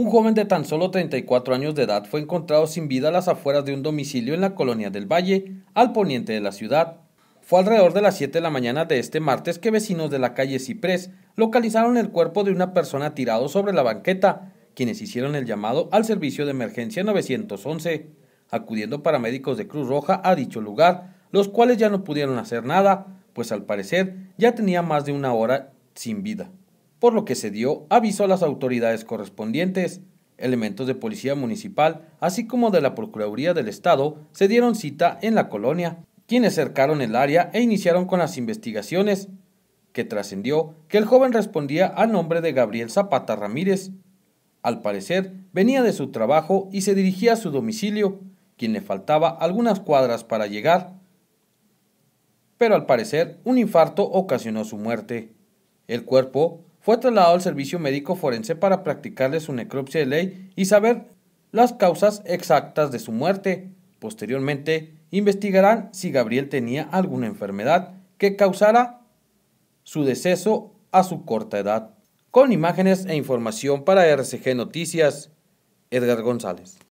Un joven de tan solo 34 años de edad fue encontrado sin vida a las afueras de un domicilio en la colonia del Valle, al poniente de la ciudad. Fue alrededor de las 7 de la mañana de este martes que vecinos de la calle Ciprés localizaron el cuerpo de una persona tirado sobre la banqueta, quienes hicieron el llamado al servicio de emergencia 911, acudiendo paramédicos de Cruz Roja a dicho lugar, los cuales ya no pudieron hacer nada, pues al parecer ya tenía más de una hora sin vida por lo que se dio aviso a las autoridades correspondientes. Elementos de policía municipal, así como de la Procuraduría del Estado, se dieron cita en la colonia, quienes cercaron el área e iniciaron con las investigaciones, que trascendió que el joven respondía al nombre de Gabriel Zapata Ramírez. Al parecer, venía de su trabajo y se dirigía a su domicilio, quien le faltaba algunas cuadras para llegar. Pero al parecer, un infarto ocasionó su muerte. El cuerpo fue trasladado al servicio médico forense para practicarle su necropsia de ley y saber las causas exactas de su muerte. Posteriormente, investigarán si Gabriel tenía alguna enfermedad que causara su deceso a su corta edad. Con imágenes e información para RCG Noticias, Edgar González.